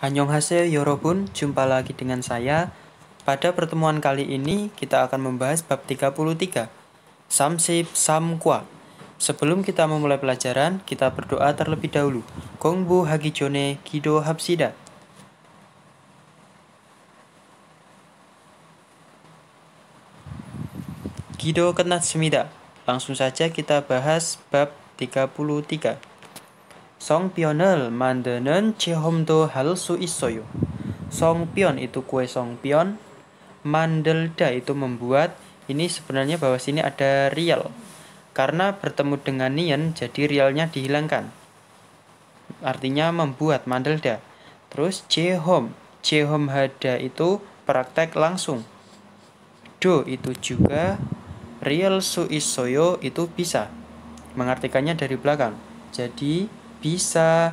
Hanyonghaseo Yorobun, jumpa lagi dengan saya. Pada pertemuan kali ini, kita akan membahas bab 33, Samsip Samkwa. Sebelum kita memulai pelajaran, kita berdoa terlebih dahulu. Kongbu Hagijone Kido Hapsida. Kido Kenat Semida. Langsung saja kita bahas bab 33. Song Songpyeon을 만드는 hal su isoyo. Song Songpyeon itu kue song songpyeon, mandelda itu membuat. Ini sebenarnya bahwa sini ada real. Karena bertemu dengan nian jadi realnya dihilangkan. Artinya membuat mandelda. Terus cehom. Cehom hada itu praktek langsung. Do itu juga real su isoyo itu bisa. Mengartikannya dari belakang. Jadi bisa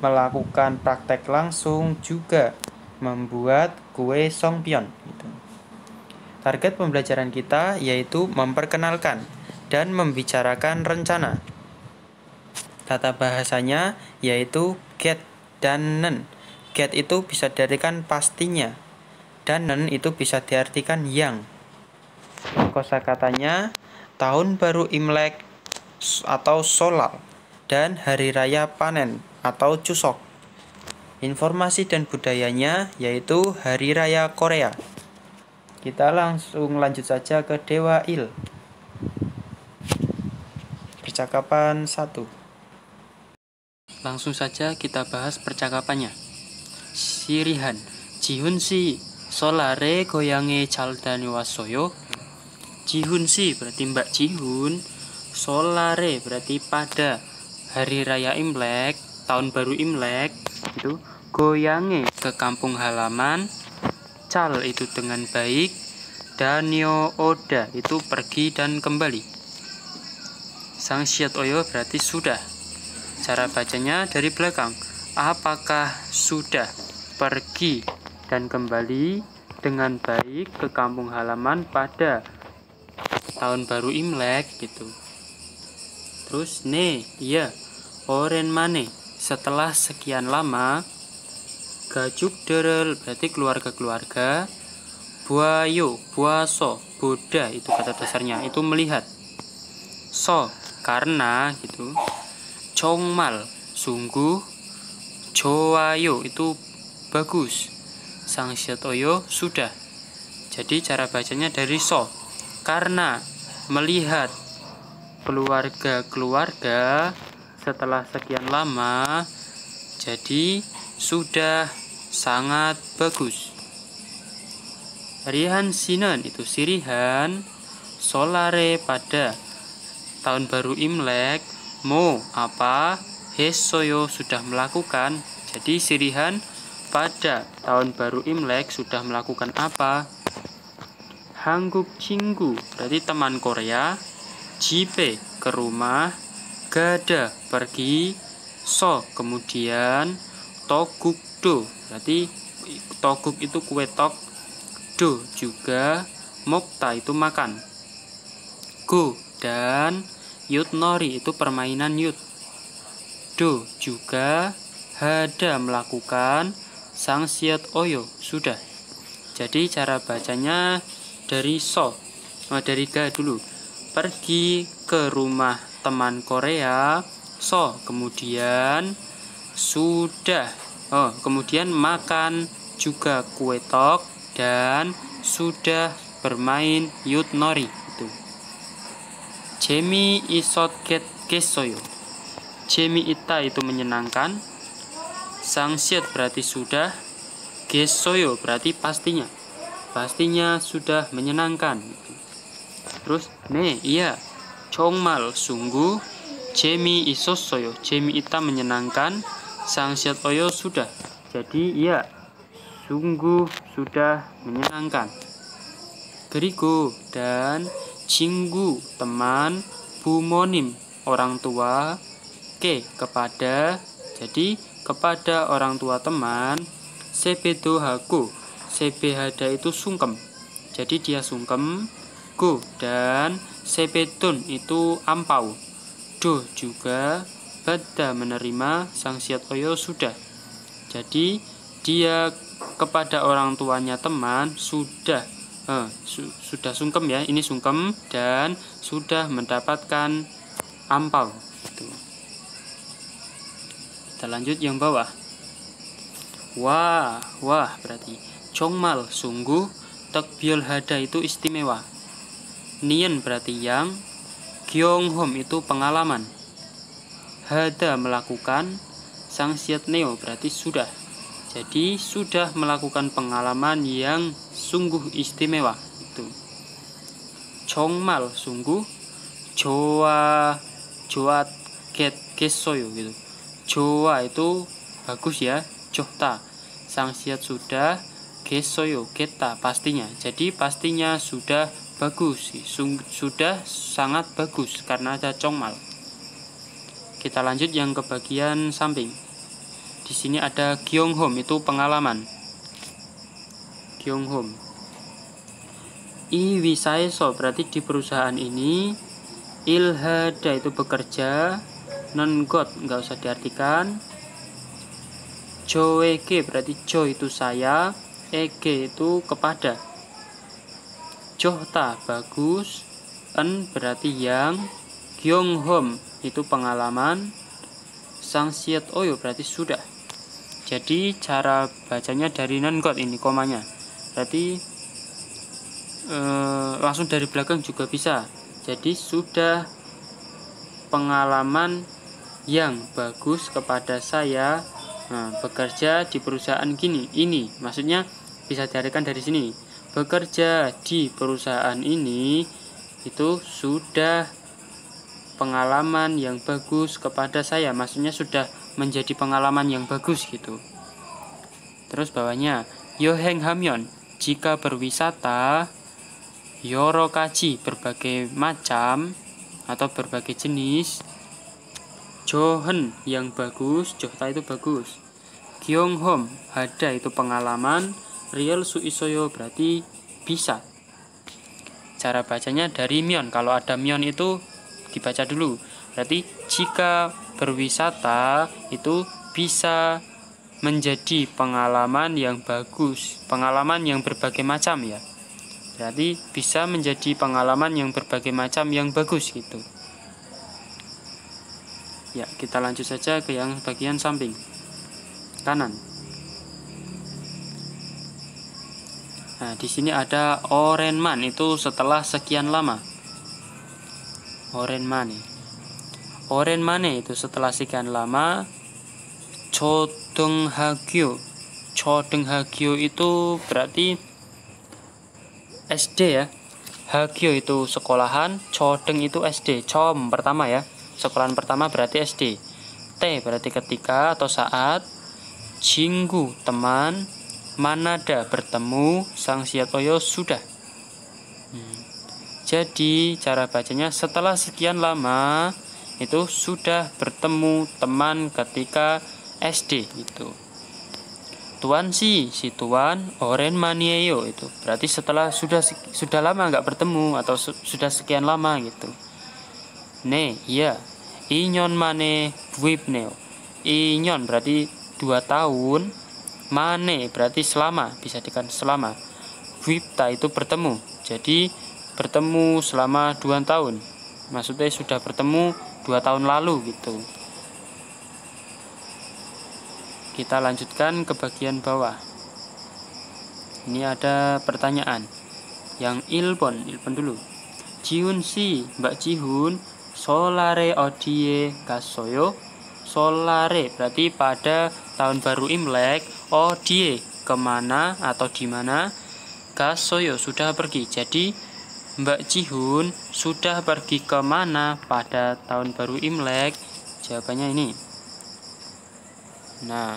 melakukan praktek langsung juga membuat kue songpyeon. Gitu. Target pembelajaran kita yaitu memperkenalkan dan membicarakan rencana. Tata bahasanya yaitu get dan nen. Get itu bisa diartikan pastinya dan nen itu bisa diartikan yang. Kosa katanya tahun baru Imlek atau Solal dan Hari Raya Panen atau Chuseok. Informasi dan budayanya yaitu Hari Raya Korea. Kita langsung lanjut saja ke Dewa Il. Percakapan 1. Langsung saja kita bahas percakapannya. Sirihan, Jihun si solare goyange chaldani wasoyo. Jihun si berarti Mbak Jihun, solare berarti pada hari raya Imlek, tahun baru Imlek itu goyange ke kampung halaman Cal itu dengan baik Danio Oda itu pergi dan kembali Sang siat Oyo berarti sudah Cara bacanya dari belakang Apakah sudah pergi dan kembali dengan baik ke kampung halaman pada tahun baru Imlek gitu terus ne, iya, oren mane. Setelah sekian lama, gajuk derel berarti keluarga-keluarga, buayo, buaso, Buddha itu kata dasarnya, itu melihat. So, karena gitu. Congmal, sungguh. Joayo itu bagus. Sang sudah. Jadi cara bacanya dari so. Karena melihat keluarga-keluarga setelah sekian lama jadi sudah sangat bagus. Rihan Sinan itu sirihan solare pada tahun baru Imlek mo apa Hesoyo sudah melakukan jadi sirihan pada tahun baru Imlek sudah melakukan apa Hangguk Cinggu berarti teman Korea jipe ke rumah, gada pergi, so kemudian toguk do. Berarti toguk itu kue tok, do juga mokta itu makan. Go dan yut nori itu permainan yut. Do juga hada melakukan sang siat oyo sudah. Jadi cara bacanya dari so, mau dari ga dulu pergi ke rumah teman Korea. So, kemudian sudah. Oh, kemudian makan juga kue tok dan sudah bermain yutnori itu. Jemi isot ket kesoyo. Jemi ita itu menyenangkan. Sangsiet berarti sudah. Gesoyo berarti pastinya. Pastinya sudah menyenangkan. Terus Ne, iya. Chongmal, sungguh. Jemi isosoyo, jemi ita menyenangkan. Sangsiat oyo sudah. Jadi, iya. Sungguh sudah menyenangkan. Geriko dan Jinggu, teman. Bumonim, orang tua. Ke, kepada. Jadi, kepada orang tua teman. Sebedo haku, sebehada itu sungkem. Jadi dia sungkem go dan sepetun itu ampau. Do juga Bada menerima sang siat oyo sudah. Jadi dia kepada orang tuanya teman sudah eh, su sudah sungkem ya ini sungkem dan sudah mendapatkan ampau gitu. kita lanjut yang bawah wah wah berarti congmal sungguh tekbiol hada itu istimewa Nian berarti yang, Gyeonghom itu pengalaman. Hada melakukan, Sang Neo berarti sudah. Jadi sudah melakukan pengalaman yang sungguh istimewa itu. Chongmal sungguh, Joa Joa Get Gesoyo gitu. Joa itu bagus ya, Johta. Sang Siat sudah, Gesoyo Geta pastinya. Jadi pastinya sudah bagus sudah sangat bagus karena ada congmal kita lanjut yang ke bagian samping di sini ada Kyung Home itu pengalaman Kyung Home I Saeso berarti di perusahaan ini Ilhada itu bekerja non god nggak usah diartikan Joege berarti Jo itu saya Ege itu kepada Johta bagus, en berarti yang, Gyeonghom itu pengalaman, Sangsiet Oyo berarti sudah. Jadi cara bacanya dari nengot ini komanya. Berarti e, langsung dari belakang juga bisa. Jadi sudah pengalaman yang bagus kepada saya nah, bekerja di perusahaan gini ini maksudnya bisa diartikan dari sini bekerja di perusahaan ini itu sudah pengalaman yang bagus kepada saya maksudnya sudah menjadi pengalaman yang bagus gitu terus bawahnya Yoheng Hamyon jika berwisata Yorokachi berbagai macam atau berbagai jenis Johen yang bagus Johta itu bagus Gyeonghom ada itu pengalaman Real Suisoyo berarti bisa. Cara bacanya dari Mion. Kalau ada Mion itu dibaca dulu. Berarti jika berwisata itu bisa menjadi pengalaman yang bagus, pengalaman yang berbagai macam ya. Berarti bisa menjadi pengalaman yang berbagai macam yang bagus gitu. Ya, kita lanjut saja ke yang bagian samping kanan. Nah, di sini ada Orenman itu setelah sekian lama. Orenman. Orenman itu setelah sekian lama. Chodong Chodenghagyu itu berarti SD ya. Hagyu itu sekolahan, Chodeng itu SD. Com pertama ya. Sekolahan pertama berarti SD. T berarti ketika atau saat. Jinggu teman, Manada bertemu Sang Siatoyo sudah. Hmm. Jadi cara bacanya setelah sekian lama itu sudah bertemu teman ketika SD itu. Tuan si, si tuan Oren Manieyo itu. Berarti setelah sudah sudah lama nggak bertemu atau su, sudah sekian lama gitu. Ne, iya. Inyon mane buipneo. Inyon berarti dua tahun mane berarti selama bisa dikatakan selama wipta itu bertemu jadi bertemu selama dua tahun maksudnya sudah bertemu dua tahun lalu gitu kita lanjutkan ke bagian bawah ini ada pertanyaan yang ilpon ilpon dulu jiun si mbak jihun solare odie kasoyo solare berarti pada tahun baru Imlek Oh die kemana atau di mana Gasoyo sudah pergi jadi Mbak Cihun sudah pergi kemana pada tahun baru Imlek jawabannya ini nah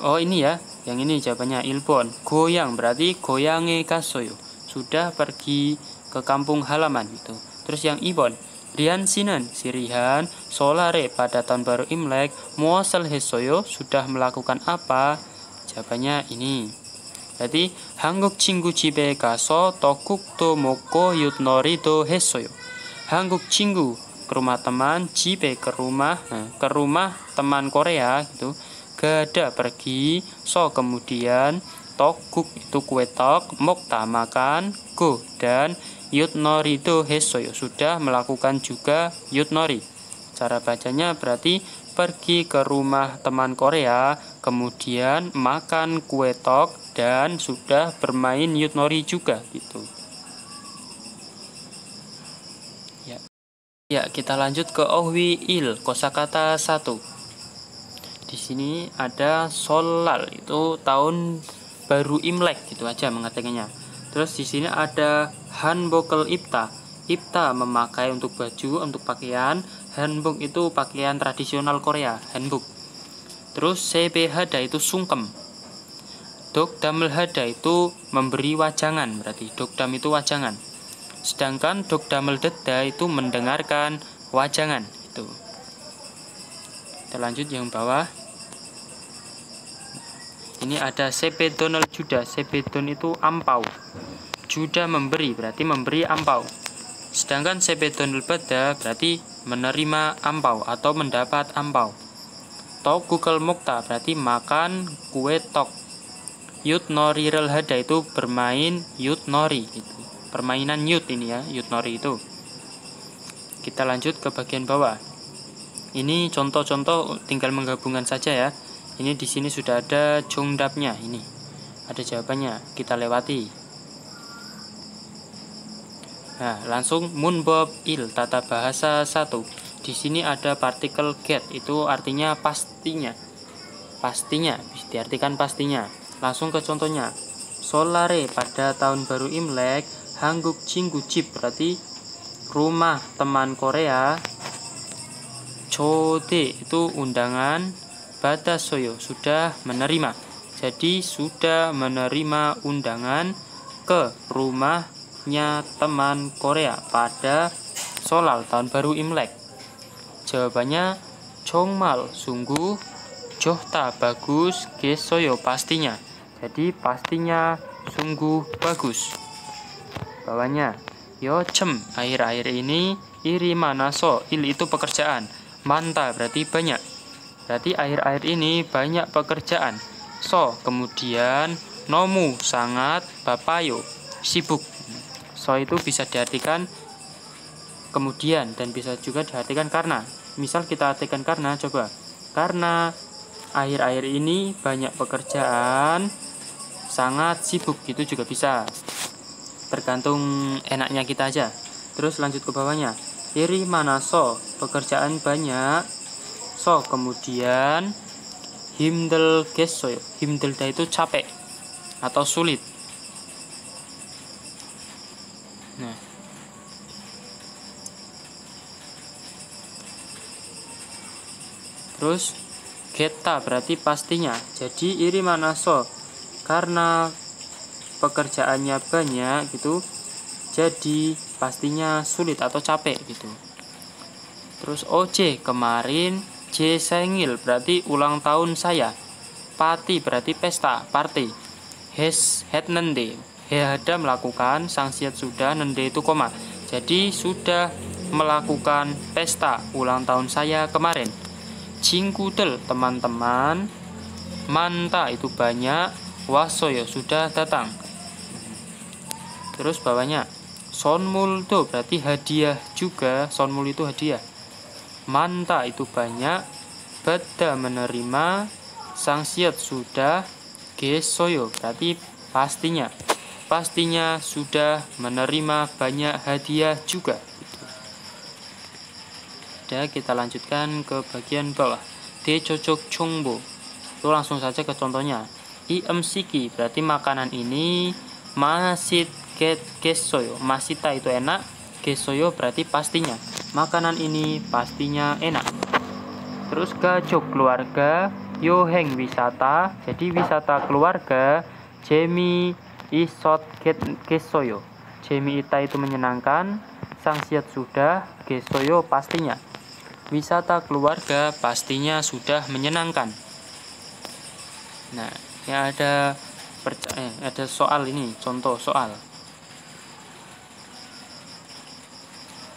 oh ini ya yang ini jawabannya Ilbon goyang berarti goyange Gasoyo sudah pergi ke kampung halaman itu. terus yang Ibon Rian Sinan, Sirihan, Solare pada tahun baru Imlek, Muasal Hesoyo sudah melakukan apa? Jawabannya ini. Jadi Berarti 한국 Cibe gaso tokuk 떡국도 Yut Norito Hesoyo Hanguk 친구 ke rumah teman, Cibe ke rumah, eh, ke rumah teman Korea itu, Gada pergi, so kemudian tokuk itu kue tok, mokta makan, go dan Yutnorito Hesoyo sudah melakukan juga Yutnori. Cara bacanya berarti pergi ke rumah teman Korea, kemudian makan kue tok dan sudah bermain Yutnori juga gitu. Ya. Ya, kita lanjut ke Ohwi Il, kosakata satu. Di sini ada Solal itu tahun baru Imlek gitu aja mengatakannya. Terus di sini ada hanbokel ipta ipta memakai untuk baju untuk pakaian hanbok itu pakaian tradisional Korea hanbok terus Hada itu sungkem dokdamel hada itu memberi wajangan berarti dokdam itu wajangan sedangkan dokdamel deda itu mendengarkan wajangan itu kita lanjut yang bawah ini ada sepedonel juda sepedon itu ampau Juda memberi berarti memberi ampau. Sedangkan sepedon bada berarti menerima ampau atau mendapat ampau. Tok Google Mukta berarti makan kue tok. Yut Nori Relhada itu bermain Yut Nori itu. Permainan Yut ini ya, Yut Nori itu. Kita lanjut ke bagian bawah. Ini contoh-contoh tinggal menggabungkan saja ya. Ini di sini sudah ada jongdapnya ini. Ada jawabannya, kita lewati. Nah, langsung munbob il tata bahasa satu Di sini ada partikel get itu artinya pastinya. Pastinya bisa diartikan pastinya. Langsung ke contohnya. Solare pada tahun baru Imlek Hangguk Jinggujip berarti rumah teman Korea Chode itu undangan bata soyo sudah menerima jadi sudah menerima undangan ke rumah Imleknya teman Korea pada Solal tahun baru Imlek? Jawabannya Chongmal sungguh, Johta bagus, Gesoyo pastinya. Jadi pastinya sungguh bagus. Bawahnya Yochem air air ini iri manaso il itu pekerjaan manta berarti banyak berarti air air ini banyak pekerjaan so kemudian nomu sangat bapayo sibuk so itu bisa diartikan kemudian dan bisa juga diartikan karena misal kita artikan karena coba karena akhir-akhir ini banyak pekerjaan sangat sibuk itu juga bisa tergantung enaknya kita aja terus lanjut ke bawahnya iri mana so pekerjaan banyak so kemudian himdel gesso himdel itu capek atau sulit Nah. Terus geta berarti pastinya. Jadi iri manaso karena pekerjaannya banyak gitu. Jadi pastinya sulit atau capek gitu. Terus OC kemarin J sengil berarti ulang tahun saya. Pati berarti pesta, party. Hes, nende ada melakukan, sanksi sudah, nende itu koma. Jadi sudah melakukan pesta ulang tahun saya kemarin. cingkudel teman-teman, manta itu banyak, wasoyo sudah datang. Terus bawahnya, sonmul tuh berarti hadiah juga, sonmul itu hadiah. Manta itu banyak, Beda menerima, sanksi sudah, gesoyo berarti pastinya pastinya sudah menerima banyak hadiah juga. Dan kita lanjutkan ke bagian bawah. D cocok chongbo. Itu langsung saja ke contohnya. Iem berarti makanan ini masih get kesoyo. Masita itu enak, kesoyo berarti pastinya. Makanan ini pastinya enak. Terus gajok keluarga, yoheng wisata. Jadi wisata keluarga, jemi Isot get Jemi Ita itu menyenangkan, sang siat sudah, Gesoyo pastinya. Wisata keluarga pastinya sudah menyenangkan. Nah, ya ada eh, ada soal ini, contoh soal.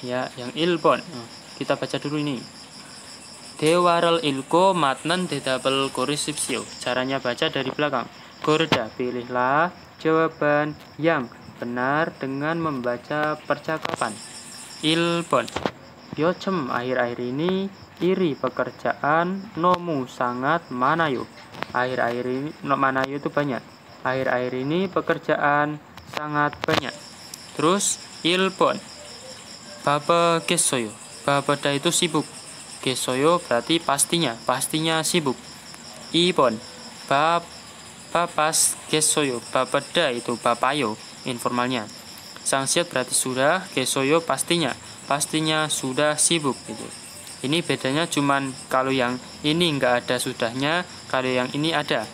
Ya, yang ilbon. Oh, kita baca dulu ini. Dewarel ilko matnan dedabel korisipsio. Caranya baca dari belakang. Gorda, pilihlah jawaban yang benar dengan membaca percakapan. Ilbon Yocem akhir-akhir ini iri pekerjaan nomu sangat manayu. Akhir-akhir ini no, manayu itu banyak. Akhir-akhir ini pekerjaan sangat banyak. Terus ilbon. Baba gesoyo. dah itu sibuk. Gesoyo berarti pastinya, pastinya sibuk. Ibon. Bab papas kesoyo papada itu papayo informalnya sangsiat berarti sudah kesoyo pastinya pastinya sudah sibuk gitu ini bedanya cuman kalau yang ini nggak ada sudahnya kalau yang ini ada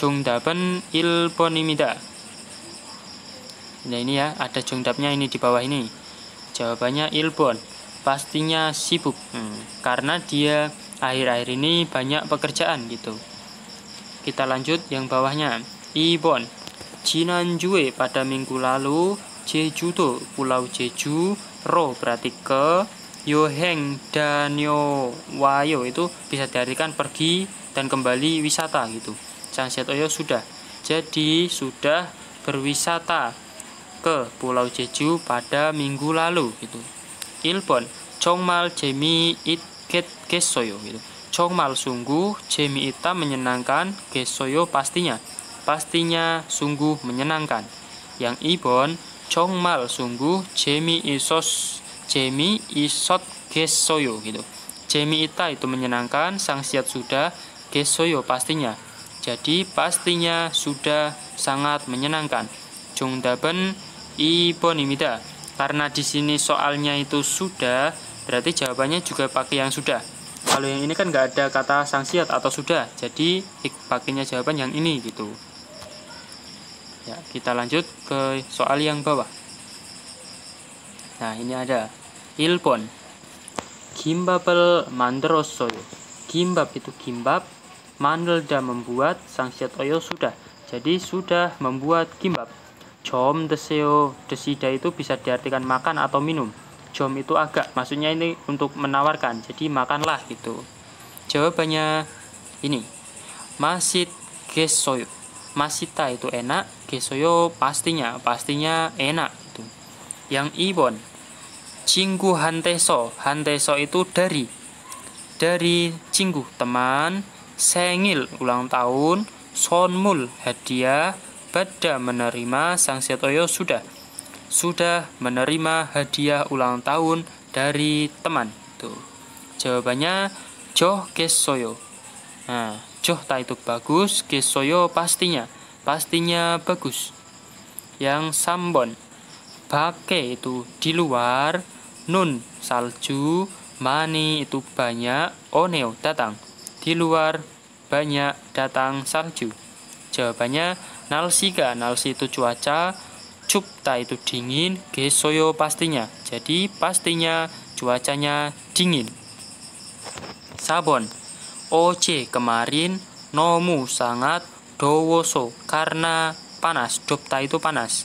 jungdaben ilponimida nah ini ya ada jungdabnya ini di bawah ini jawabannya ilpon pastinya sibuk hmm, karena dia akhir-akhir ini banyak pekerjaan gitu kita lanjut yang bawahnya. Ibon. Jinanjue pada minggu lalu, Jeju to Pulau Jeju, Ro berarti ke, Yoheng dan Wayo itu bisa diartikan pergi dan kembali wisata gitu. Sanset Oyo sudah. Jadi sudah berwisata ke Pulau Jeju pada minggu lalu gitu. Ilbon, Chongmal Jemi Itket Kesoyo gitu. Mal sungguh, Jemi Ita menyenangkan, Gesoyo pastinya. Pastinya sungguh menyenangkan. Yang Ibon, Mal sungguh, Jemi Isos, Jemi Isot Gesoyo gitu. Jemi Ita itu menyenangkan, Sang Siat sudah, Gesoyo pastinya. Jadi pastinya sudah sangat menyenangkan. Ibon imida. Karena di sini soalnya itu sudah, berarti jawabannya juga pakai yang sudah kalau yang ini kan nggak ada kata sanksi atau sudah jadi pakainya jawaban yang ini gitu ya kita lanjut ke soal yang bawah nah ini ada ilpon gimbabel mandroso gimbab itu gimbab mandel dan membuat sanksi oyo sudah jadi sudah membuat gimbab jom deseo desida itu bisa diartikan makan atau minum jom itu agak maksudnya ini untuk menawarkan jadi makanlah gitu jawabannya ini masit gesoyo masita itu enak gesoyo pastinya pastinya enak itu. yang ibon cinggu hanteso hanteso itu dari dari cinggu teman sengil ulang tahun sonmul hadiah pada menerima sang setoyo sudah sudah menerima hadiah ulang tahun dari teman? Tuh. Jawabannya Joh Kesoyo. Nah, Joh ta itu bagus, Kesoyo pastinya. Pastinya bagus. Yang sambon. Bake itu di luar, nun salju, mani itu banyak, oneo datang. Di luar banyak datang salju. Jawabannya nalsiga nalsi itu cuaca, Cupta itu dingin, gesoyo pastinya. Jadi pastinya cuacanya dingin. Sabon. OC kemarin nomu sangat dowoso karena panas. Cupta itu panas.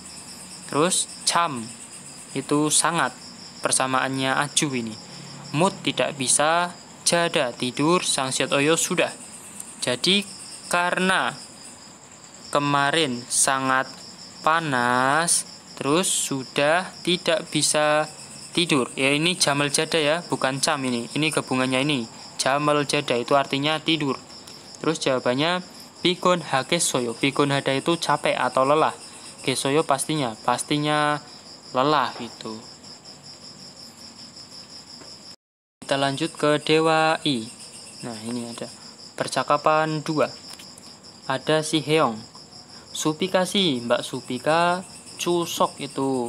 Terus cam itu sangat persamaannya acu ini. Mood tidak bisa, jada tidur, sang siat oyo sudah. Jadi karena kemarin sangat panas terus sudah tidak bisa tidur ya ini jamal jada ya bukan cam ini ini gabungannya ini jamal jada itu artinya tidur terus jawabannya pikun soyo pikun hada itu capek atau lelah gesoyo pastinya pastinya lelah itu. kita lanjut ke dewa i nah ini ada percakapan dua ada si Heong Supika sih Mbak Supika Cusok itu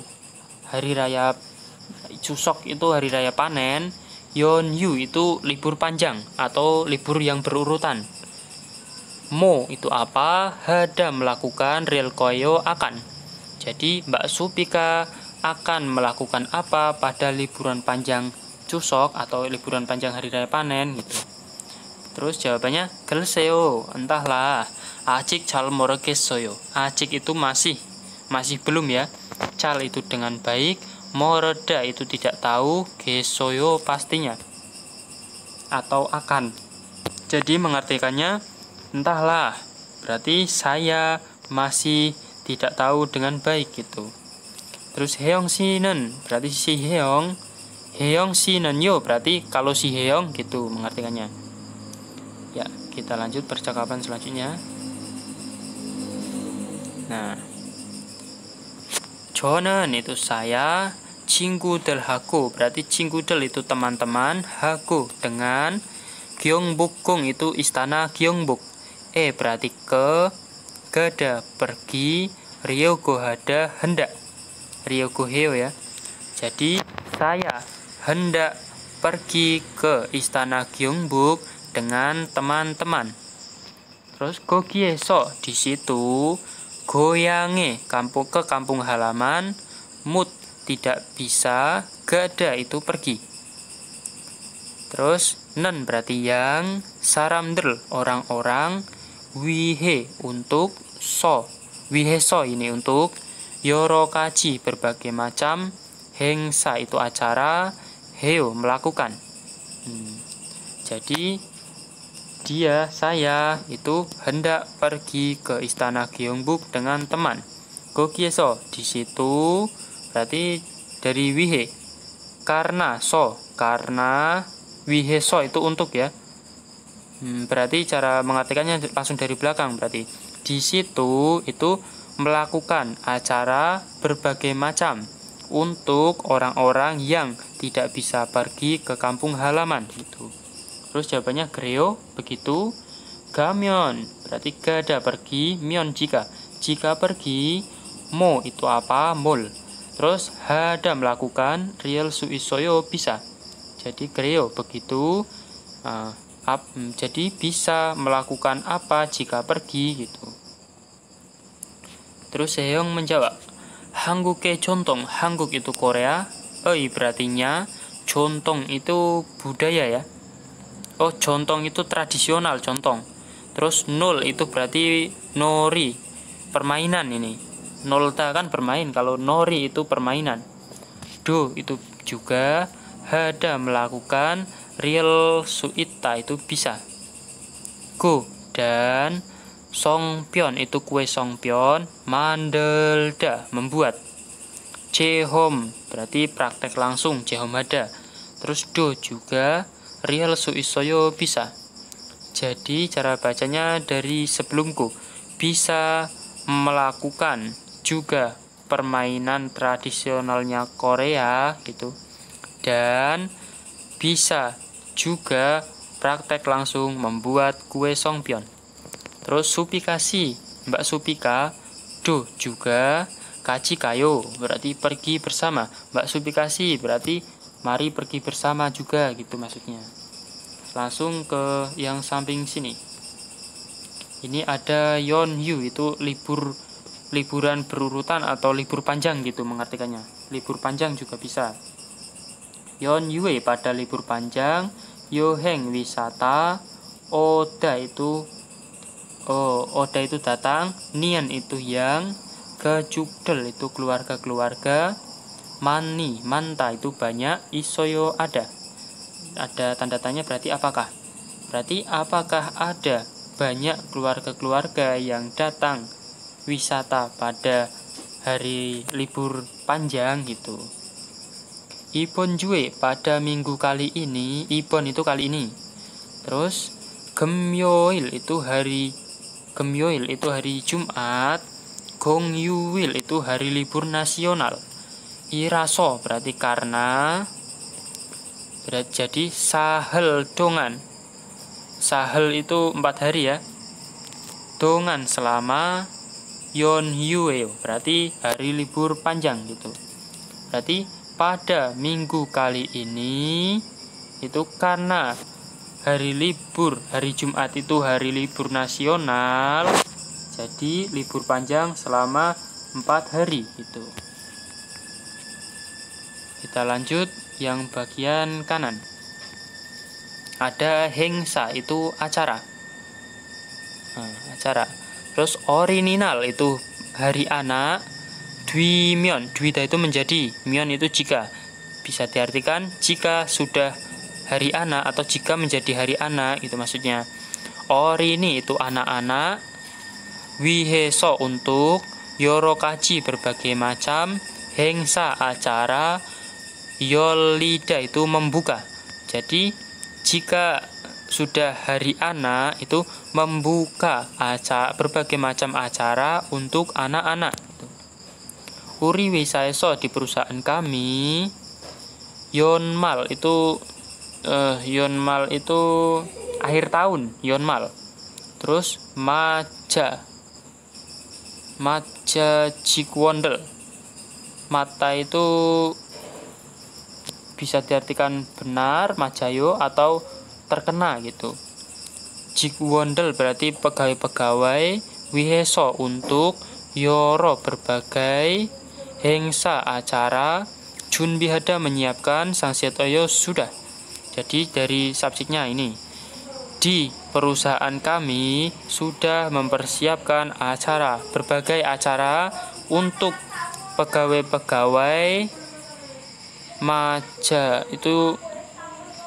hari raya Cusok itu hari raya panen Yon Yu itu libur panjang atau libur yang berurutan Mo itu apa Hada melakukan real koyo akan Jadi Mbak Supika akan melakukan apa pada liburan panjang Cusok atau liburan panjang hari raya panen gitu Terus jawabannya gelseo entahlah Acik cal moroke soyo Acik itu masih, masih belum ya. cal itu dengan baik, moreda itu tidak tahu, gesoyo pastinya atau akan. Jadi mengartikannya entahlah. Berarti saya masih tidak tahu dengan baik itu. Terus Heong Sinen berarti si Heong Heong Sinen yo berarti kalau si Heong gitu mengartikannya. Ya, kita lanjut percakapan selanjutnya. Nah, Jonen itu saya, cinggu del haku berarti cinggu del itu teman-teman, haku dengan Gyeongbokgung itu istana Gyeongbok. eh berarti ke, gada pergi, hada hendak. heo ya. Jadi saya hendak pergi ke istana Gyeongbok dengan teman-teman. Terus Gogyeso di situ goyange kampung ke kampung halaman mut tidak bisa gada itu pergi terus nen berarti yang saramdel orang-orang wihe untuk so wihe so ini untuk yorokaji berbagai macam hengsa itu acara heo melakukan hmm. jadi dia, saya, itu hendak pergi ke istana Gyeongbuk dengan teman. Gokyeso, di situ berarti dari wihe. Karena so, karena wihe so itu untuk ya. Hmm, berarti cara mengartikannya langsung dari belakang berarti. Di situ itu melakukan acara berbagai macam untuk orang-orang yang tidak bisa pergi ke kampung halaman gitu. Terus jawabannya Greo begitu Gamion berarti gada pergi Mion jika Jika pergi Mo itu apa? Mol Terus hada melakukan Real suisoyo bisa Jadi Greo begitu uh, ap, hmm, Jadi bisa melakukan apa jika pergi gitu Terus Sehyeong menjawab Hangguke contong Hangguk itu Korea Oi berartinya contong itu budaya ya oh contong itu tradisional contong. terus nol itu berarti nori permainan ini Nol ta kan bermain kalau nori itu permainan do itu juga hada melakukan real suita itu bisa go dan songpyeon itu kue songpyeon mandelda membuat jehom berarti praktek langsung jehom ada terus do juga Riel Suisoyo bisa. Jadi cara bacanya dari sebelumku bisa melakukan juga permainan tradisionalnya Korea gitu dan bisa juga praktek langsung membuat kue songpyeon. Terus supikasi, Mbak Supika, do juga kaci kayo berarti pergi bersama. Mbak supikasi berarti mari pergi bersama juga gitu maksudnya langsung ke yang samping sini ini ada yon yu itu libur liburan berurutan atau libur panjang gitu mengartikannya libur panjang juga bisa Yon yue pada libur panjang Yoheng wisata Oda itu oh, Oda itu datang Nian itu yang Gajukdel itu keluarga-keluarga mani manta itu banyak isoyo ada ada tanda tanya berarti apakah berarti apakah ada banyak keluarga-keluarga yang datang wisata pada hari libur panjang gitu Ipon Jue pada minggu kali ini Ipon itu kali ini terus Gemyoil itu hari Gemyoil itu hari Jumat Gong itu hari libur nasional iraso berarti karena berarti jadi sahel dongan sahel itu empat hari ya dongan selama yon yueo berarti hari libur panjang gitu berarti pada minggu kali ini itu karena hari libur hari Jumat itu hari libur nasional jadi libur panjang selama empat hari itu kita lanjut yang bagian kanan. Ada hengsa itu acara. Nah, acara. Terus orininal itu hari anak. Dwi mion, dwida itu menjadi, mion itu jika. Bisa diartikan jika sudah hari anak atau jika menjadi hari anak itu maksudnya. Orini itu anak-anak. Wiheso untuk, yorokaji berbagai macam, hengsa acara, yolida itu membuka. Jadi jika sudah hari anak itu membuka acara, berbagai macam acara untuk anak-anak. Uri Wisaeso di perusahaan kami Yonmal itu uh, Yonmal itu akhir tahun Yonmal. Terus Maja Maja Jikwondel Mata itu bisa diartikan benar, majayo atau terkena gitu. Jikwondel berarti pegawai-pegawai, wiheso untuk, yoro berbagai, hengsa acara, jun bihada menyiapkan, sanksi toyo sudah. Jadi dari subjeknya ini di perusahaan kami sudah mempersiapkan acara berbagai acara untuk pegawai-pegawai maja itu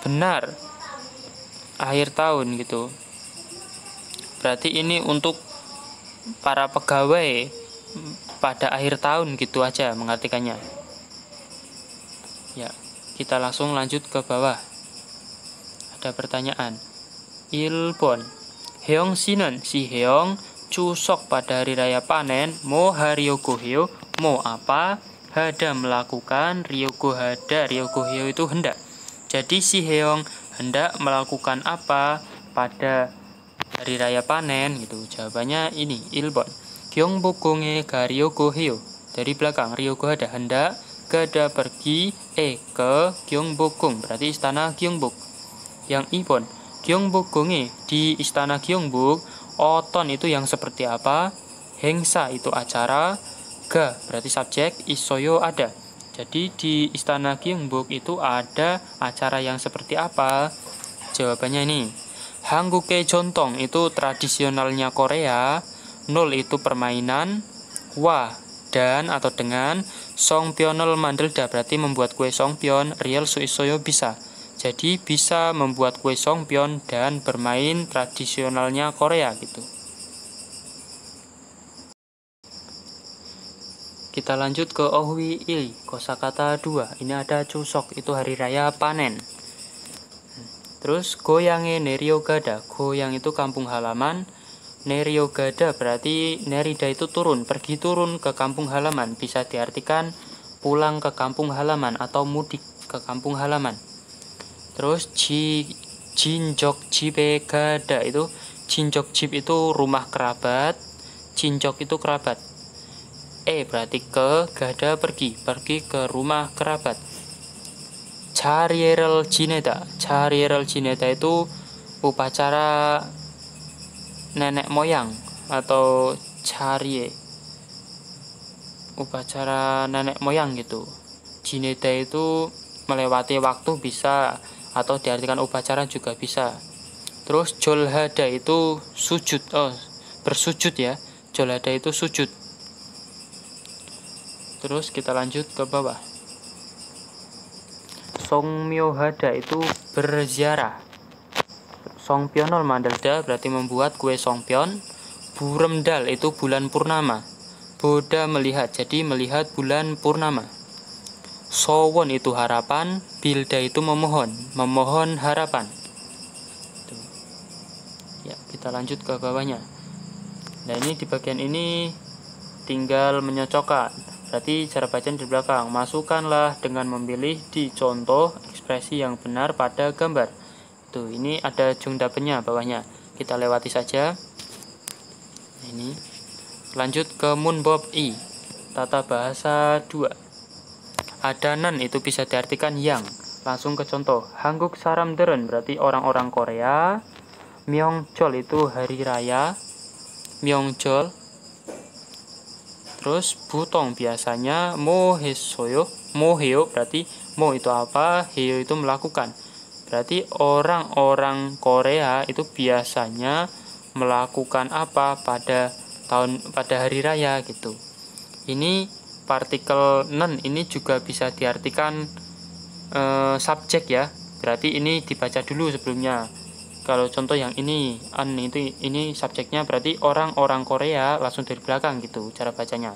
benar akhir tahun gitu berarti ini untuk para pegawai pada akhir tahun gitu aja mengartikannya ya kita langsung lanjut ke bawah ada pertanyaan Ilbon Heong Sinon si Heong Cusok pada hari raya panen Mo Haryokuhyo Mo apa hada melakukan, ryogo hada, ryogo hyo itu hendak. Jadi si Heong hendak melakukan apa pada hari raya panen gitu. Jawabannya ini Ilbon. Kyong bokonge ga ryogo hyo. Dari belakang ryogo hada hendak gada pergi eh ke Bokong berarti istana Bok Yang Ibon Bokonge di istana Bok Oton itu yang seperti apa? Hengsa itu acara, ga berarti subjek isoyo ada jadi di istana Gyeongbok itu ada acara yang seperti apa jawabannya ini Hangguke Jontong itu tradisionalnya Korea nol itu permainan wa dan atau dengan songpyeonol mandelda berarti membuat kue songpyeon real isoyo bisa jadi bisa membuat kue songpyeon dan bermain tradisionalnya Korea gitu Kita lanjut ke Ohwi Ili, kosakata 2. Ini ada Cusok itu hari raya panen. Terus Goyange Neriogada, Goyang itu kampung halaman, Neriogada berarti Nerida itu turun, pergi turun ke kampung halaman, bisa diartikan pulang ke kampung halaman atau mudik ke kampung halaman. Terus Ji Jinjok Jibe Gada itu Jinjok Jib itu rumah kerabat, Jinjok itu kerabat E berarti ke gada pergi, pergi ke rumah kerabat. Carierel cineta, rel cineta itu upacara nenek moyang atau cari upacara nenek moyang gitu Cineta itu melewati waktu bisa atau diartikan upacara juga bisa terus jolhada itu sujud oh bersujud ya jolhada itu sujud terus kita lanjut ke bawah Song Myohada itu berziarah Song Pionol Mandalda berarti membuat kue Songpyeon Buremdal itu bulan purnama Boda melihat jadi melihat bulan purnama Sowon itu harapan Bilda itu memohon Memohon harapan Ya kita lanjut ke bawahnya Nah ini di bagian ini tinggal menyocokkan berarti cara bacaan di belakang. Masukkanlah dengan memilih di contoh ekspresi yang benar pada gambar. Tuh, ini ada jungdapenya bawahnya. Kita lewati saja. Ini. Lanjut ke Moonbob I. Tata bahasa 2. Adanan itu bisa diartikan yang. Langsung ke contoh. Hangguk Saram Deren berarti orang-orang Korea. myongjol itu hari raya. myongjol terus butong biasanya mohesoyo moheo berarti mo itu apa heo itu melakukan berarti orang-orang Korea itu biasanya melakukan apa pada tahun pada hari raya gitu ini partikel nen ini juga bisa diartikan e, subjek ya berarti ini dibaca dulu sebelumnya kalau contoh yang ini an itu ini subjeknya berarti orang-orang Korea langsung dari belakang gitu cara bacanya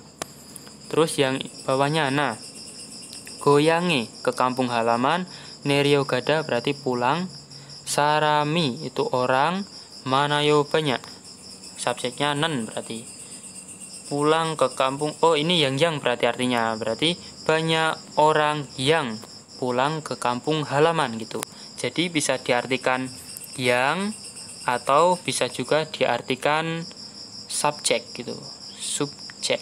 terus yang bawahnya nah goyangi ke kampung halaman gada berarti pulang sarami itu orang manayo banyak subjeknya nen berarti pulang ke kampung oh ini yang yang berarti artinya berarti banyak orang yang pulang ke kampung halaman gitu jadi bisa diartikan yang atau bisa juga diartikan subjek gitu subjek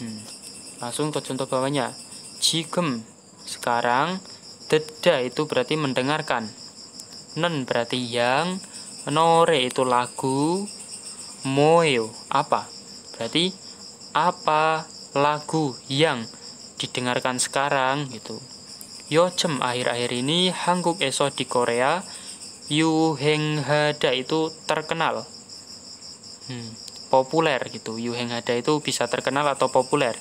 hmm. langsung ke contoh bawahnya jigem sekarang deda itu berarti mendengarkan nen berarti yang nore itu lagu moyo apa berarti apa lagu yang didengarkan sekarang gitu Yochem akhir-akhir ini Hangguk Eso di Korea Yu Heng Hada itu terkenal hmm, populer gitu Yu Heng Hada itu bisa terkenal atau populer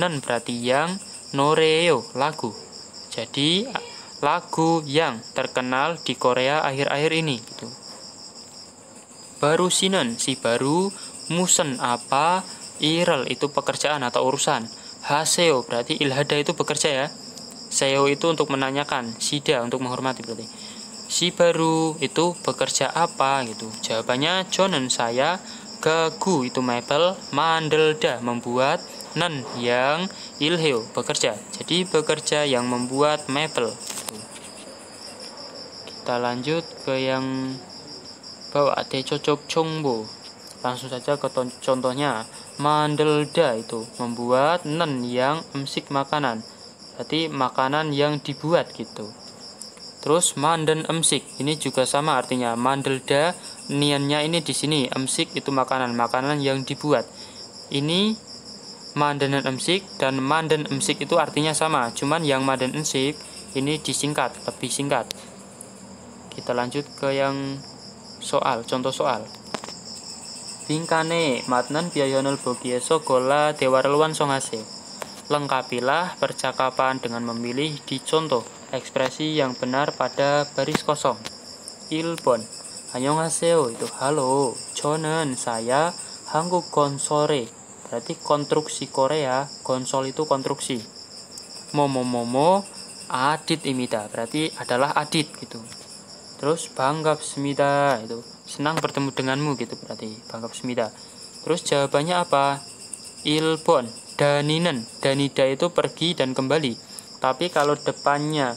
Nen berarti yang Noreo lagu jadi lagu yang terkenal di Korea akhir-akhir ini gitu baru sinen si baru musen apa irel itu pekerjaan atau urusan haseo berarti ilhada itu bekerja ya Seo itu untuk menanyakan, Sida untuk menghormati berarti. Si baru itu bekerja apa gitu. Jawabannya dan saya gagu itu Mabel Mandelda membuat Nen yang Ilheo bekerja. Jadi bekerja yang membuat Mabel. Kita lanjut ke yang bawa ada cocok Chongbo. Langsung saja ke contohnya Mandelda itu membuat Nen yang emsik makanan berarti makanan yang dibuat gitu terus manden emsik ini juga sama artinya mandelda niannya ini di sini emsik itu makanan makanan yang dibuat ini manden dan emsik dan manden emsik itu artinya sama cuman yang manden emsik ini disingkat lebih singkat kita lanjut ke yang soal contoh soal Bingkane matnan biayonul bogieso gola dewarluan songase Lengkapilah percakapan dengan memilih di contoh ekspresi yang benar pada baris kosong. Ilbon, annyeonghaseyo itu halo, chonen saya Hanguk konsore. Berarti konstruksi Korea, konsol itu konstruksi. Momo momo adit imida, berarti adalah adit gitu. Terus banggap semida itu senang bertemu denganmu gitu berarti banggap semida. Terus jawabannya apa? Ilbon daninen danida itu pergi dan kembali tapi kalau depannya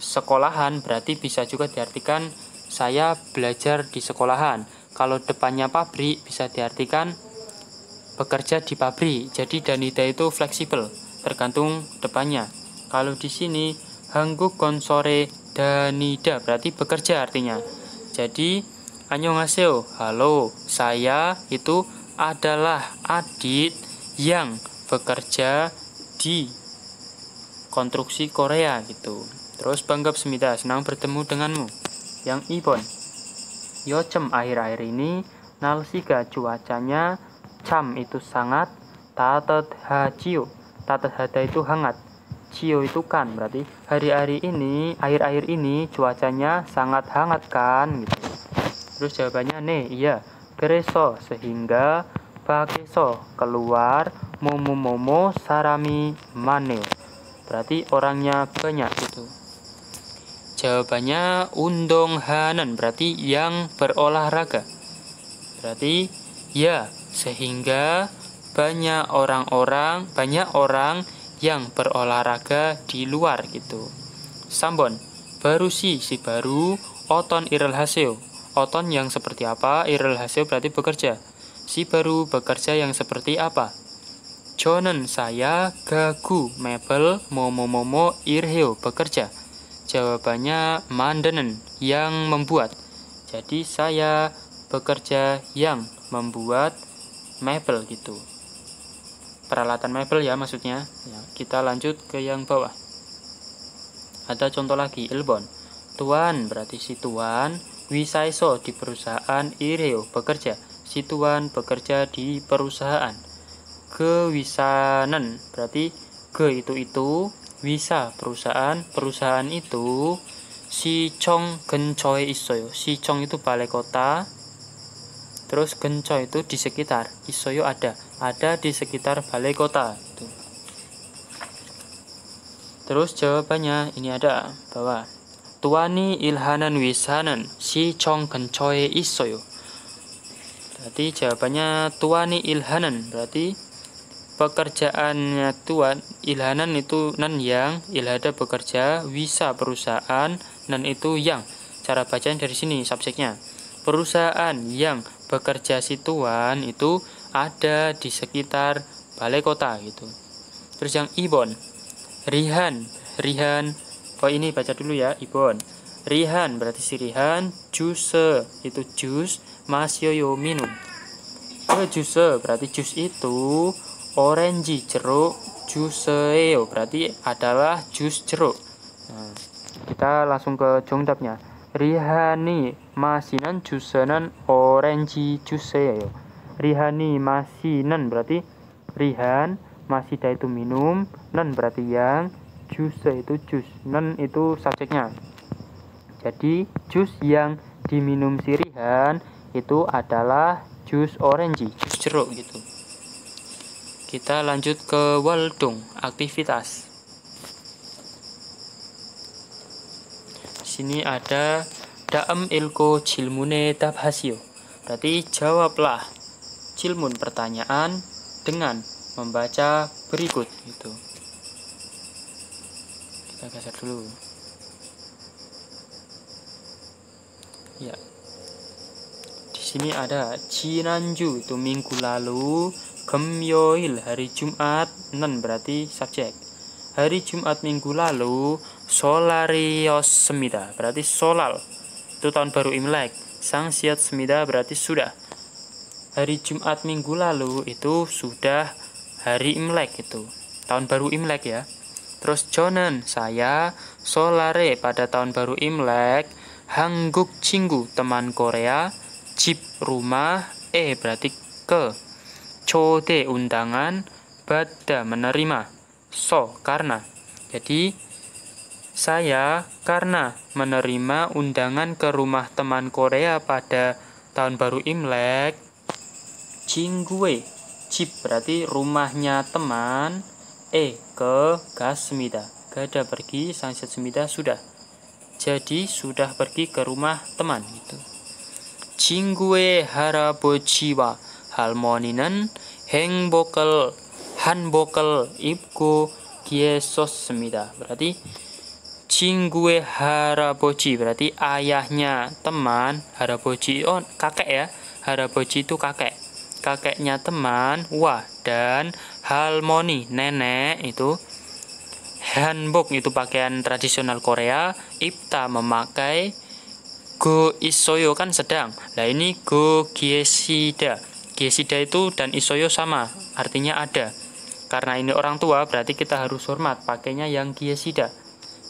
sekolahan berarti bisa juga diartikan saya belajar di sekolahan kalau depannya pabrik bisa diartikan bekerja di pabrik jadi danida itu fleksibel tergantung depannya kalau di sini hanggu konsore danida berarti bekerja artinya jadi annyeonghaseyo halo saya itu adalah adit yang bekerja di konstruksi Korea gitu. Terus banggap Semida senang bertemu denganmu. Yang Ibon. Yocem akhir-akhir ini nalsiga cuacanya cam itu sangat tatet ha cio. Tatet hada itu hangat. Cio itu kan berarti hari-hari ini akhir-akhir ini cuacanya sangat hangat kan gitu. Terus jawabannya nih iya. Kereso sehingga pakeso keluar momo momo sarami mane berarti orangnya banyak itu. jawabannya undong hanan berarti yang berolahraga berarti ya sehingga banyak orang-orang banyak orang yang berolahraga di luar gitu sambon sih si baru oton irel hasil oton yang seperti apa irel hasil berarti bekerja si baru bekerja yang seperti apa? Jonen saya gagu mebel momo momo irheo bekerja. Jawabannya mandenen yang membuat. Jadi saya bekerja yang membuat mebel gitu. Peralatan mebel ya maksudnya. Ya, kita lanjut ke yang bawah. Ada contoh lagi Ilbon. Tuan berarti si tuan Wisaiso di perusahaan Ireo bekerja tuan bekerja di perusahaan. Kewisanan berarti ke itu itu, wisa perusahaan, perusahaan itu si cong Gencoy Isoyo. Si cong itu balai kota. Terus Gencoy itu di sekitar. Isoyo ada, ada di sekitar balai kota. Tuh. Gitu. Terus jawabannya ini ada bahwa Tuani Ilhanan Wisanan si cong Gencoy Isoyo. Berarti jawabannya tuani ilhanan. Berarti pekerjaannya tuan ilhanan itu nan yang ilhada bekerja wisa perusahaan nan itu yang cara bacaan dari sini subjeknya perusahaan yang bekerja si tuan itu ada di sekitar balai kota gitu terus yang ibon rihan rihan oh ini baca dulu ya ibon rihan berarti si rihan juse itu jus masyo minum. ke juice berarti jus itu orange jeruk yo e. oh, berarti adalah jus jeruk nah, kita langsung ke jongdapnya rihani masinan jusenan orange juseo e. rihani masinan berarti rihan masih itu minum nan berarti yang jus itu jus nan itu subjeknya jadi jus yang diminum si rihan itu adalah jus orange, jus jeruk gitu. Kita lanjut ke Waldung, aktivitas. Sini ada Daem ilko cilmune tabhasio. Berarti jawablah cilmun pertanyaan dengan membaca berikut itu Kita geser dulu. sini ada Cinanju itu minggu lalu, Gemyoil hari Jumat, nen berarti subjek. Hari Jumat minggu lalu, Solarios Semida berarti solal. Itu tahun baru Imlek. Sang Siat Semida berarti sudah. Hari Jumat minggu lalu itu sudah hari Imlek itu. Tahun baru Imlek ya. Terus Jonan saya Solare pada tahun baru Imlek, Hangguk Cinggu teman Korea, jip rumah, e berarti ke, chode undangan, bada menerima, so karena. Jadi saya karena menerima undangan ke rumah teman Korea pada tahun baru Imlek, jinggue, jip berarti rumahnya teman, e ke gasmida, gada pergi, sangset semida sudah. Jadi sudah pergi ke rumah teman gitu cingue harapo jiwa halmoninen heng bokel han bokel ibku Yesus semida berarti cingue haraboji berarti ayahnya teman haraboji on oh, kakek ya haraboji itu kakek kakeknya teman wah dan halmoni nenek itu hanbok itu pakaian tradisional Korea ipta memakai go isoyo kan sedang nah ini go giesida giesida itu dan isoyo sama artinya ada karena ini orang tua berarti kita harus hormat pakainya yang giesida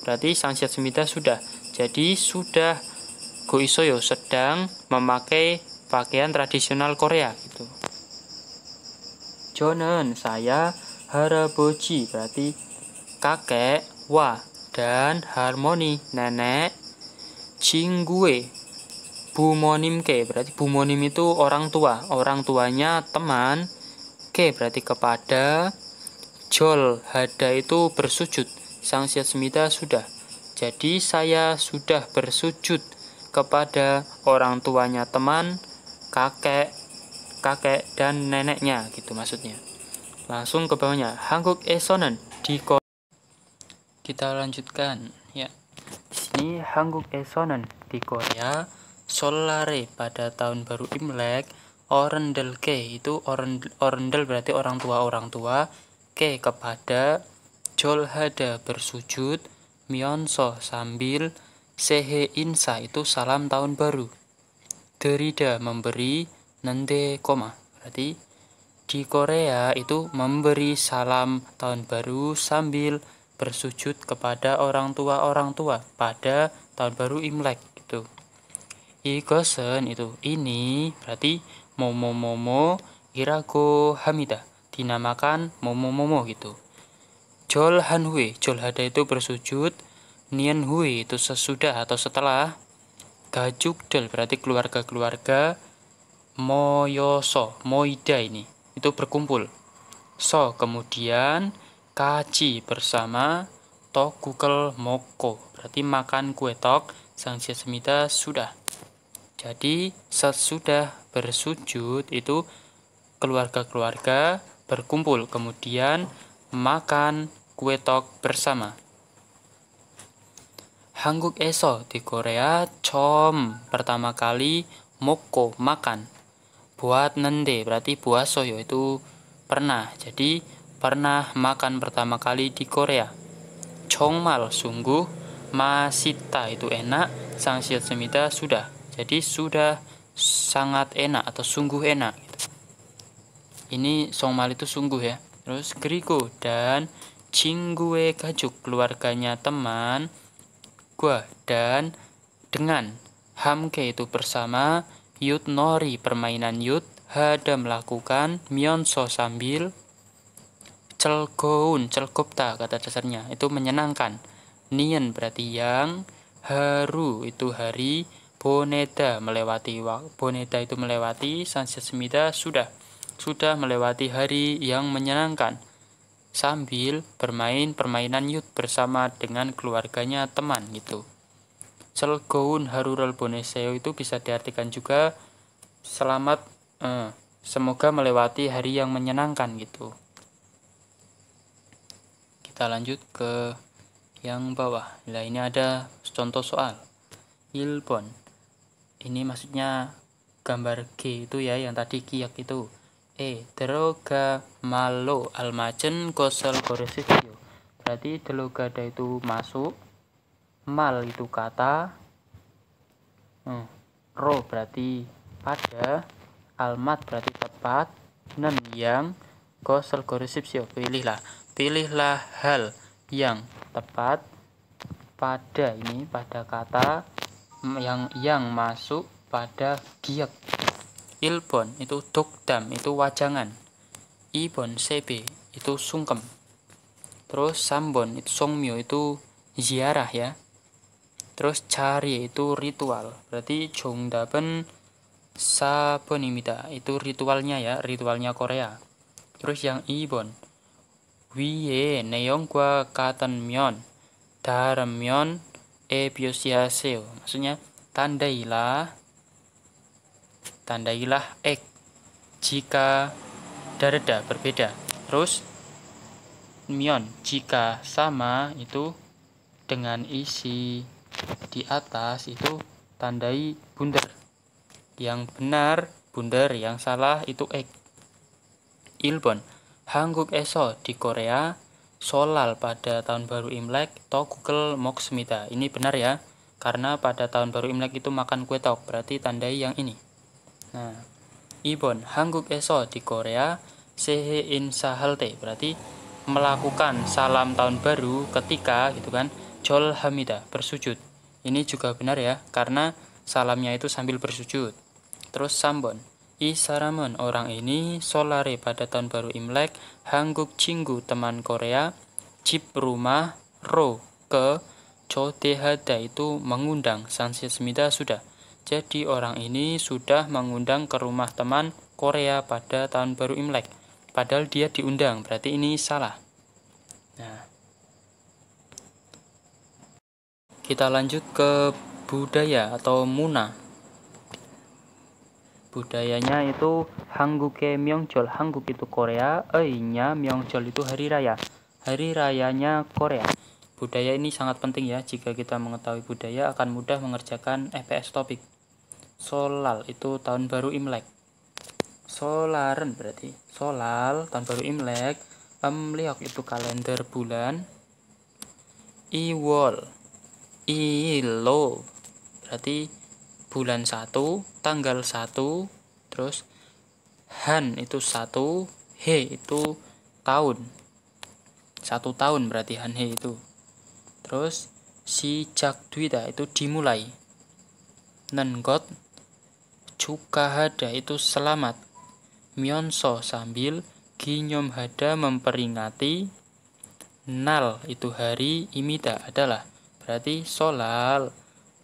berarti sang semita sudah jadi sudah go isoyo sedang memakai pakaian tradisional Korea gitu jonen saya haraboji berarti kakek wa dan harmoni nenek cingue bumonim ke berarti bumonim itu orang tua orang tuanya teman ke berarti kepada jol hada itu bersujud sang semita sudah jadi saya sudah bersujud kepada orang tuanya teman kakek kakek dan neneknya gitu maksudnya langsung ke bawahnya hanguk esonen di kita lanjutkan ya yakni Hanguk Esonen di Korea, Solare pada tahun baru Imlek, Orendel ke itu orendel berarti orang tua orang tua, ke kepada, Jolhada bersujud, Mionso sambil, Sehe Insa itu salam tahun baru. Derida memberi, Nende koma berarti di Korea itu memberi salam tahun baru sambil bersujud kepada orang tua-orang tua pada tahun baru Imlek itu. Igosen itu ini berarti momo momo irago hamida dinamakan momo momo gitu. Jol hanhui, jol hada itu bersujud, nian hui itu sesudah atau setelah, gajuk del berarti keluarga-keluarga, moyoso, moida ini, itu berkumpul. So, kemudian kaci bersama tok google moko berarti makan kue tok sang semita sudah jadi sesudah bersujud itu keluarga-keluarga berkumpul kemudian makan kue tok bersama Hangguk eso di Korea com pertama kali moko makan buat nende berarti buaso yaitu pernah jadi pernah makan pertama kali di Korea. Chongmal sungguh, masita itu enak, sangsiat semita sudah. Jadi sudah sangat enak atau sungguh enak. Ini songmal itu sungguh ya. Terus Griko dan Chingue Gajuk keluarganya teman gua dan dengan Hamke itu bersama Yud Nori permainan Yud Hada melakukan Mionso sambil celgoun celgopta kata dasarnya itu menyenangkan Nian berarti yang haru itu hari boneda melewati boneda itu melewati sansesemida sudah sudah melewati hari yang menyenangkan sambil bermain permainan yud bersama dengan keluarganya teman gitu haru Harural Boneseo itu bisa diartikan juga selamat eh, semoga melewati hari yang menyenangkan gitu kita lanjut ke yang bawah nah ini ada contoh soal ilbon ini maksudnya gambar G itu ya yang tadi kiyak itu E droga malo almacen gosel goresitio berarti ada itu masuk mal itu kata hmm, ro berarti pada almat berarti tepat nem yang gosel goresipsio pilihlah Pilihlah hal yang tepat pada ini pada kata yang yang masuk pada giat Ilbon itu dokdam itu wajangan. Ibon sebe itu sungkem. Terus sambon itu songmyo itu ziarah ya. Terus cari itu ritual. Berarti jongdaben sabonimida itu ritualnya ya, ritualnya Korea. Terus yang ibon 위에 내용과 같은면 다르면 에비오시하세요. Maksudnya tandailah tandailah ek jika dareda berbeda. Terus mion jika sama itu dengan isi di atas itu tandai bundar. Yang benar bundar, yang salah itu ek. Ilbon Hanguk Eso di Korea, Solal pada tahun baru Imlek, Togugel Moksmita. Ini benar ya, karena pada tahun baru Imlek itu makan kue tok, berarti tandai yang ini. Nah, Ibon hanguk Eso di Korea, Sehe In Sahalte, berarti melakukan salam tahun baru ketika gitu kan Jol Hamida bersujud. Ini juga benar ya, karena salamnya itu sambil bersujud. Terus Sambon I orang ini solari pada tahun baru Imlek Hangguk Cinggu teman Korea Jip rumah Ro ke Chodehada itu mengundang Sanse Semida sudah jadi orang ini sudah mengundang ke rumah teman Korea pada tahun baru Imlek padahal dia diundang berarti ini salah nah kita lanjut ke budaya atau muna budayanya itu Hangguke Myeongjol Hangguk itu Korea eh Myeongjol itu hari raya hari rayanya Korea budaya ini sangat penting ya jika kita mengetahui budaya akan mudah mengerjakan FPS topik Solal itu tahun baru Imlek Solaren berarti Solal tahun baru Imlek Emliok itu kalender bulan Iwol Ilo berarti bulan 1, tanggal 1, terus han itu 1, he itu tahun. Satu tahun berarti han he itu. Terus si jak duita itu dimulai. nen got, Nenggot hada itu selamat. Myonso sambil ginyom hada memperingati nal itu hari imida adalah berarti solal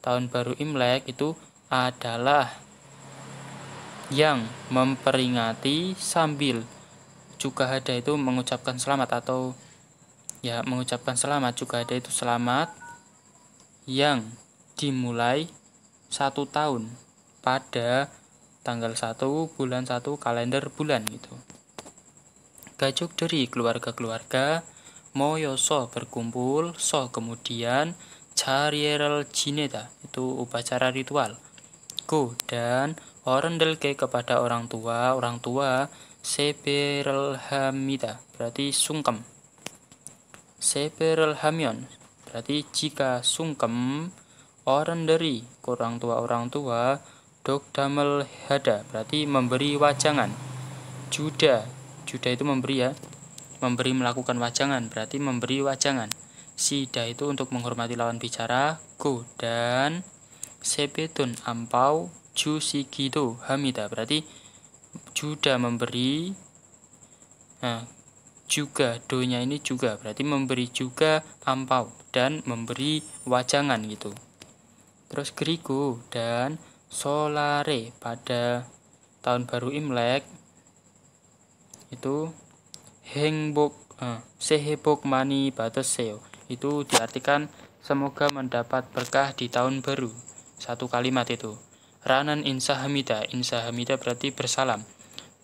tahun baru imlek itu adalah yang memperingati sambil juga ada itu mengucapkan selamat atau ya mengucapkan selamat juga ada itu selamat yang dimulai satu tahun pada tanggal 1 bulan 1 kalender bulan gitu. Gajok dari keluarga-keluarga Moyoso berkumpul, so kemudian Charierel Jineta itu upacara ritual ku dan Orendelke kepada orang tua orang tua seberelhamita berarti sungkem Seberelhamion berarti jika sungkem orang dari orang tua orang tua Dogdamel hada berarti memberi wajangan Juda Juda itu memberi ya memberi melakukan wajangan berarti memberi wajangan Sida itu untuk menghormati lawan bicara Go dan sepetun ampau ju gitu hamida berarti juda memberi nah, juga donya ini juga berarti memberi juga ampau dan memberi wajangan gitu terus Grigo dan Solare pada tahun baru Imlek itu hengbok eh, sehebok mani batas seo itu diartikan semoga mendapat berkah di tahun baru satu kalimat itu. Ranan insahamida, insahamida berarti bersalam.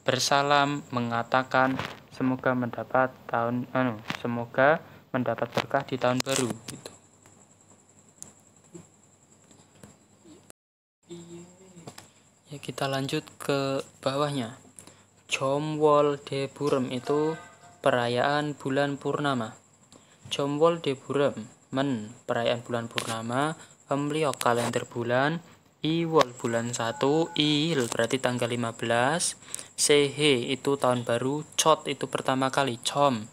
Bersalam mengatakan semoga mendapat tahun anu, semoga mendapat berkah di tahun baru gitu. Ya kita lanjut ke bawahnya. Jomwol Deburem itu perayaan bulan purnama. Jomwol Deburem men perayaan bulan purnama Pembeliok kalender bulan Iwol bulan 1 Iil berarti tanggal 15 Sehe itu tahun baru Cot itu pertama kali Com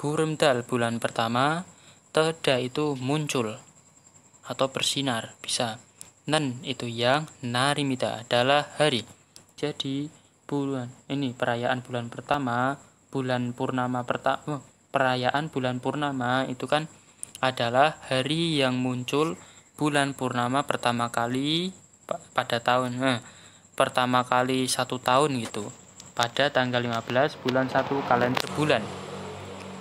Buremdal bulan pertama Teda itu muncul Atau bersinar Bisa Nen itu yang Narimita adalah hari Jadi bulan ini perayaan bulan pertama bulan purnama pertama oh, perayaan bulan purnama itu kan adalah hari yang muncul bulan purnama pertama kali pada tahun eh, pertama kali satu tahun gitu pada tanggal 15 bulan 1 kalender bulan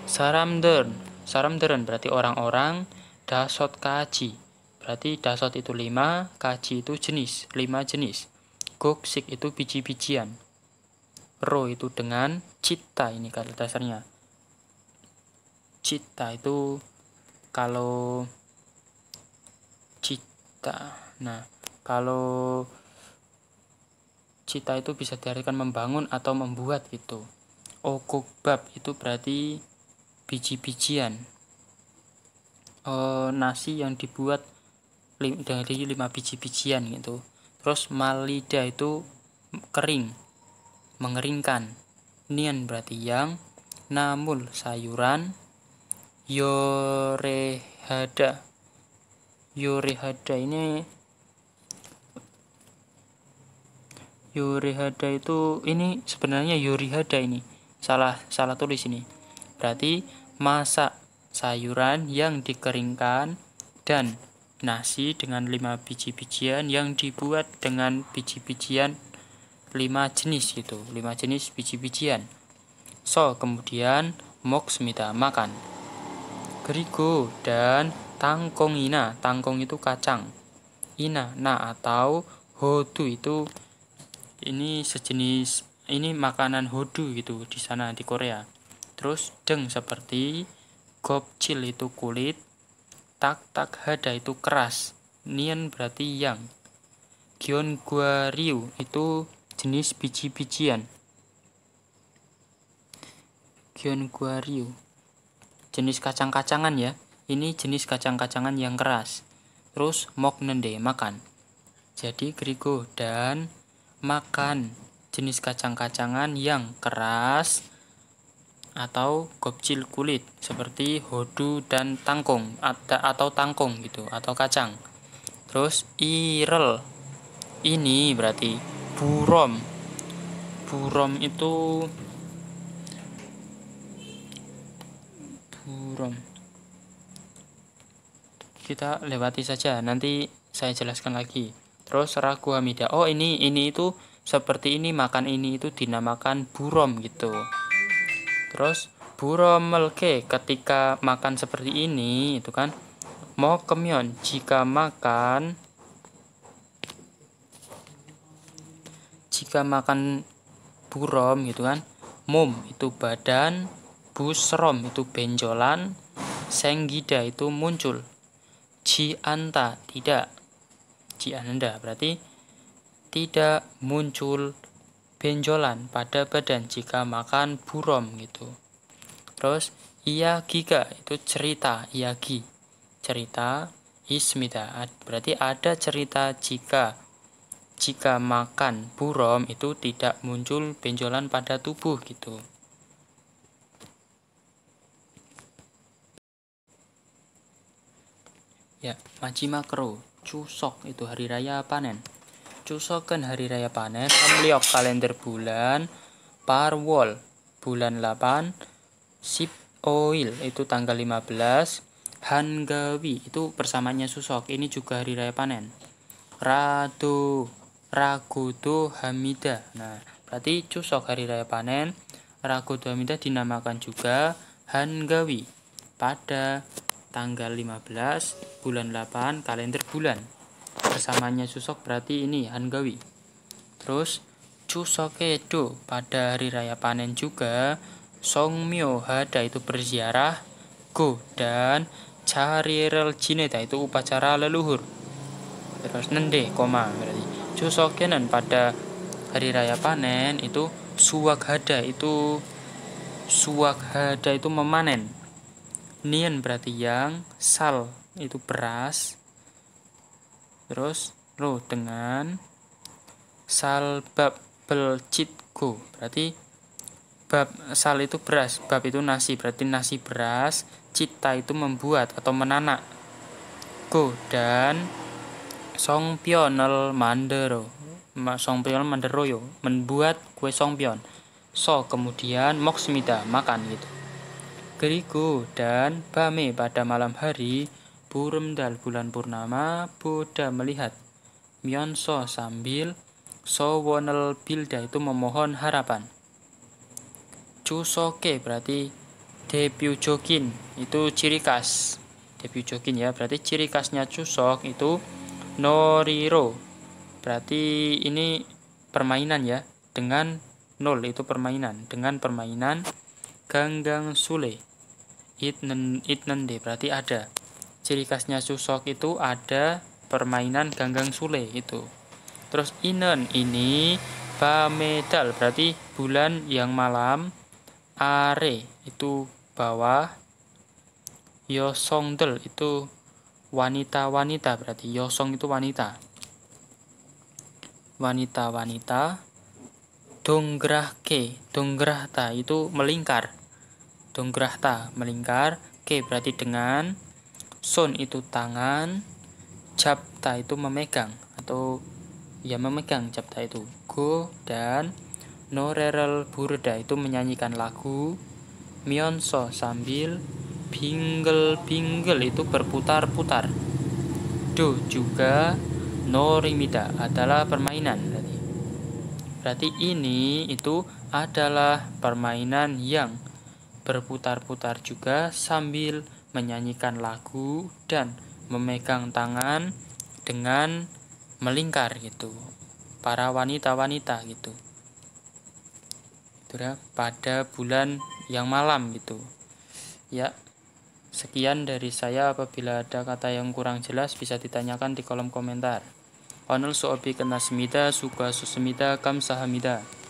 saramdern saramdern berarti orang-orang dasot kaji berarti dasot itu 5 kaji itu jenis 5 jenis goksik itu biji-bijian ro itu dengan cita ini kata dasarnya cita itu kalau cita nah kalau cita itu bisa diartikan membangun atau membuat itu. okobab itu berarti biji-bijian e, nasi yang dibuat lim, dari lima biji-bijian gitu terus malida itu kering mengeringkan nian berarti yang namul sayuran yorehada Yuri Hada ini Yuri Hada itu ini sebenarnya Yuri Hada ini salah salah tulis ini berarti masak sayuran yang dikeringkan dan nasi dengan lima biji-bijian yang dibuat dengan biji-bijian lima jenis gitu lima jenis biji-bijian so kemudian moksmita makan gerigo dan tangkong ina tangkong itu kacang ina na atau hodu itu ini sejenis ini makanan hodu gitu di sana di Korea terus deng seperti gopchil itu kulit tak tak hada itu keras nian berarti yang gion guariu itu jenis biji-bijian gion guariu jenis kacang-kacangan ya ini jenis kacang-kacangan yang keras. Terus mok nende makan. Jadi grigo dan makan jenis kacang-kacangan yang keras atau gobcil kulit seperti hodu dan tangkung atau tangkung gitu atau kacang. Terus irel. Ini berarti burom. Burom itu burom kita lewati saja nanti saya jelaskan lagi terus ragu hamida oh ini ini itu seperti ini makan ini itu dinamakan burom gitu terus burom melke ketika makan seperti ini itu kan mau kemion jika makan jika makan burom gitu kan mum itu badan busrom itu benjolan senggida itu muncul Ji anta tidak ji anda berarti tidak muncul benjolan pada badan jika makan burom gitu terus ia giga itu cerita ia gi cerita ismita berarti ada cerita jika jika makan burom itu tidak muncul benjolan pada tubuh gitu Ya, Majima Kro, Cusok itu hari raya panen. Cusok kan hari raya panen, Amliok kalender bulan, Parwol bulan 8, Sip Oil itu tanggal 15, Hangawi itu bersamanya Susok, ini juga hari raya panen. Ratu Ragudo Hamida. Nah, berarti Cusok hari raya panen, Ragudo Hamida dinamakan juga Hangawi pada tanggal 15 bulan 8 kalender bulan bersamanya Susok berarti ini Hanggawi terus itu pada hari raya panen juga Songmyo Hada itu berziarah Go dan rel Jineta itu upacara leluhur terus nende koma berarti Chuseokgenan pada hari raya panen itu suwak hada itu suwak hada itu memanen nien berarti yang sal itu beras terus ro dengan sal bel belcitku berarti bab sal itu beras bab itu nasi berarti nasi beras cita itu membuat atau menanak go dan pionel mandero pionel mandero yo membuat kue songpion so kemudian moksmida makan gitu Gerigo dan Bame pada malam hari, dal bulan purnama, Buddha melihat. Myonso sambil Sowonel Bilda itu memohon harapan. Cusoke berarti Jokin itu ciri khas. Jokin ya, berarti ciri khasnya Cusok itu Noriro. Berarti ini permainan ya, dengan nol itu permainan, dengan permainan ganggang sule itnen itnen deh berarti ada ciri khasnya susok itu ada permainan ganggang sule itu terus inen ini bamedal berarti bulan yang malam are itu bawah yosongdel itu wanita-wanita berarti yosong itu wanita wanita-wanita donggrahke donggrahta itu melingkar Donggrahta melingkar. Ke berarti dengan. sun itu tangan. Japta itu memegang atau ya memegang japta itu. Go dan Norerel Burda itu menyanyikan lagu. Mionso sambil binggel-binggel itu berputar-putar. Do juga norimida adalah permainan. Berarti ini itu adalah permainan yang berputar-putar juga sambil menyanyikan lagu dan memegang tangan dengan melingkar gitu para wanita-wanita gitu itu pada bulan yang malam gitu ya sekian dari saya apabila ada kata yang kurang jelas bisa ditanyakan di kolom komentar Onel suobi kena semida, suka susemida, kam sahamida.